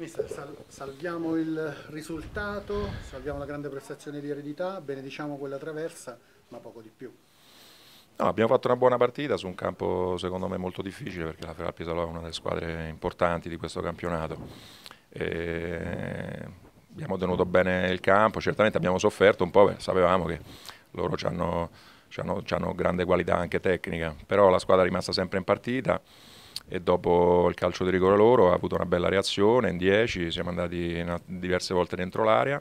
Mister, sal salviamo il risultato, salviamo la grande prestazione di eredità, benediciamo quella traversa, ma poco di più. No, abbiamo fatto una buona partita su un campo secondo me molto difficile perché la Ferrara Pisalo è una delle squadre importanti di questo campionato. E abbiamo tenuto bene il campo, certamente abbiamo sofferto un po', beh, sapevamo che loro hanno, hanno grande qualità anche tecnica, però la squadra è rimasta sempre in partita e dopo il calcio di rigore loro ha avuto una bella reazione in 10, siamo andati diverse volte dentro l'area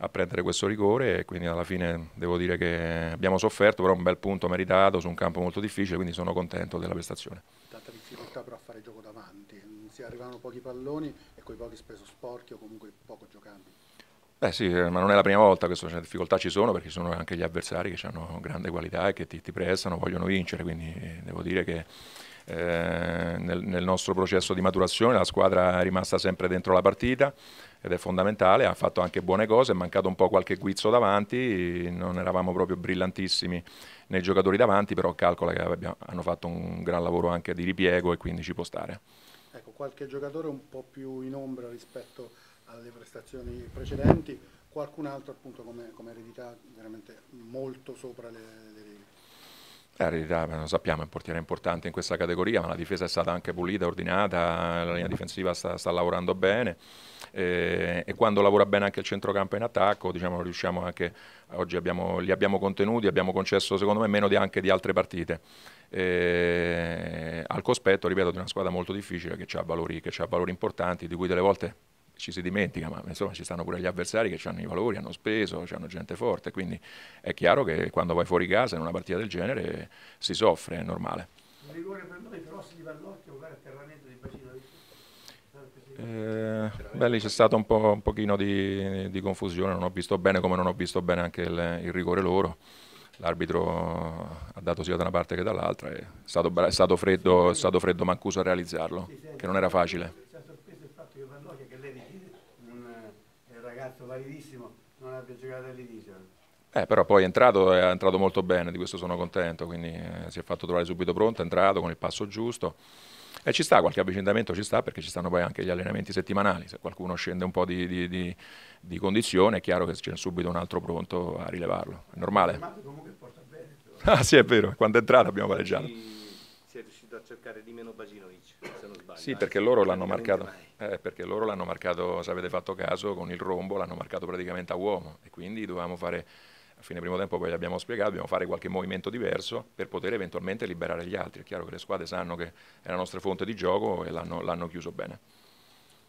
a prendere questo rigore e quindi alla fine devo dire che abbiamo sofferto, però un bel punto meritato su un campo molto difficile, quindi sono contento della prestazione. Tanta difficoltà però a fare gioco davanti, si arrivano pochi palloni e quei pochi speso sporchi o comunque poco giocanti. Beh sì, eh, ma non è la prima volta, queste cioè, difficoltà ci sono perché ci sono anche gli avversari che hanno grande qualità e che ti, ti prestano, vogliono vincere, quindi eh, devo dire che nel, nel nostro processo di maturazione, la squadra è rimasta sempre dentro la partita ed è fondamentale, ha fatto anche buone cose, è mancato un po' qualche guizzo davanti, non eravamo proprio brillantissimi nei giocatori davanti, però calcola che abbiamo, hanno fatto un gran lavoro anche di ripiego e quindi ci può stare. Ecco, qualche giocatore un po' più in ombra rispetto alle prestazioni precedenti, qualcun altro appunto come, come eredità veramente molto sopra le, le la realtà lo sappiamo, è un portiere importante in questa categoria, ma la difesa è stata anche pulita, ordinata, la linea difensiva sta, sta lavorando bene eh, e quando lavora bene anche il centrocampo in attacco, diciamo, riusciamo anche, oggi abbiamo, li abbiamo contenuti, abbiamo concesso secondo me meno di anche di altre partite. Eh, al cospetto, ripeto, di una squadra molto difficile che ha valori, valori importanti, di cui delle volte ci si dimentica, ma insomma ci stanno pure gli avversari che hanno i valori, hanno speso, hanno gente forte, quindi è chiaro che quando vai fuori casa in una partita del genere si soffre, è normale. Il rigore per noi, però si diva all'occhio, un atterramento di bacino eh, beh, lì c'è stato un, po', un pochino di, di, confusione, non ho visto bene come non ho visto bene anche il, il rigore loro. L'arbitro ha dato sia da una parte che dall'altra, è, è stato freddo Mancuso a realizzarlo, che non era facile. ragazzo validissimo, non abbia giocato all'inizio. Eh, però poi è entrato, è entrato molto bene, di questo sono contento, quindi eh, si è fatto trovare subito pronto, è entrato con il passo giusto. E ci sta, qualche avvicinamento ci sta perché ci stanno poi anche gli allenamenti settimanali, se qualcuno scende un po' di, di, di, di condizione è chiaro che c'è subito un altro pronto a rilevarlo, è normale. Ma comunque porta bene. ah sì è vero, quando è entrato abbiamo pareggiato. Si è riuscito a cercare di meno Basinovic. Sì, perché loro l'hanno marcato, eh, loro l'hanno marcato, se avete fatto caso, con il rombo l'hanno marcato praticamente a uomo e quindi dovevamo fare, a fine primo tempo poi abbiamo spiegato, dobbiamo fare qualche movimento diverso per poter eventualmente liberare gli altri. È chiaro che le squadre sanno che è la nostra fonte di gioco e l'hanno chiuso bene.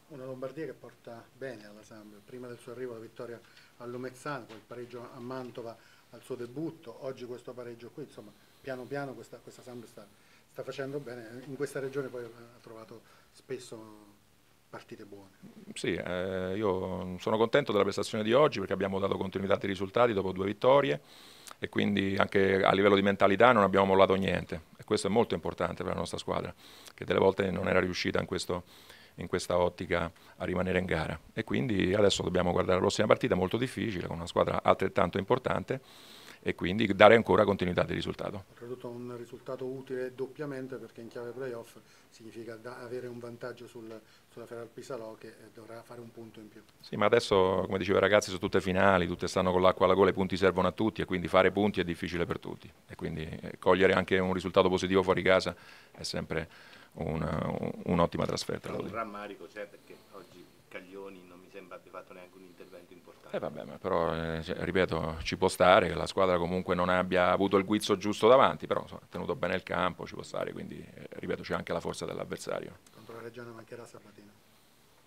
Una Lombardia che porta bene alla Sambio, prima del suo arrivo la vittoria a Lumezzano, poi il pareggio a Mantova al suo debutto, oggi questo pareggio qui, insomma piano piano questa, questa Sambio sta sta facendo bene, in questa regione poi ha trovato spesso partite buone. Sì, eh, io sono contento della prestazione di oggi perché abbiamo dato continuità ai risultati dopo due vittorie e quindi anche a livello di mentalità non abbiamo mollato niente e questo è molto importante per la nostra squadra che delle volte non era riuscita in, questo, in questa ottica a rimanere in gara e quindi adesso dobbiamo guardare la prossima partita molto difficile con una squadra altrettanto importante e quindi dare ancora continuità di risultato. Soprattutto un risultato utile doppiamente perché in chiave playoff significa avere un vantaggio sul, sulla Ferral Pisalò che eh, dovrà fare un punto in più. Sì, ma adesso come dicevo i ragazzi sono tutte finali, tutte stanno con l'acqua alla gola, i punti servono a tutti e quindi fare punti è difficile per tutti e quindi eh, cogliere anche un risultato positivo fuori casa è sempre eh, un'ottima un trasferta. Un rammarico c'è certo, perché oggi Caglioni non sembra abbia fatto neanche un intervento importante. Eh vabbè, però eh, cioè, ripeto, ci può stare che la squadra comunque non abbia avuto il guizzo giusto davanti, però ha tenuto bene il campo, ci può stare, quindi eh, ripeto, c'è anche la forza dell'avversario. Contro la Reggiana mancherà Sabatina.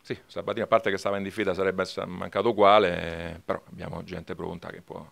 Sì, Sabatina a parte che stava in diffida sarebbe mancato uguale, eh, però abbiamo gente pronta che può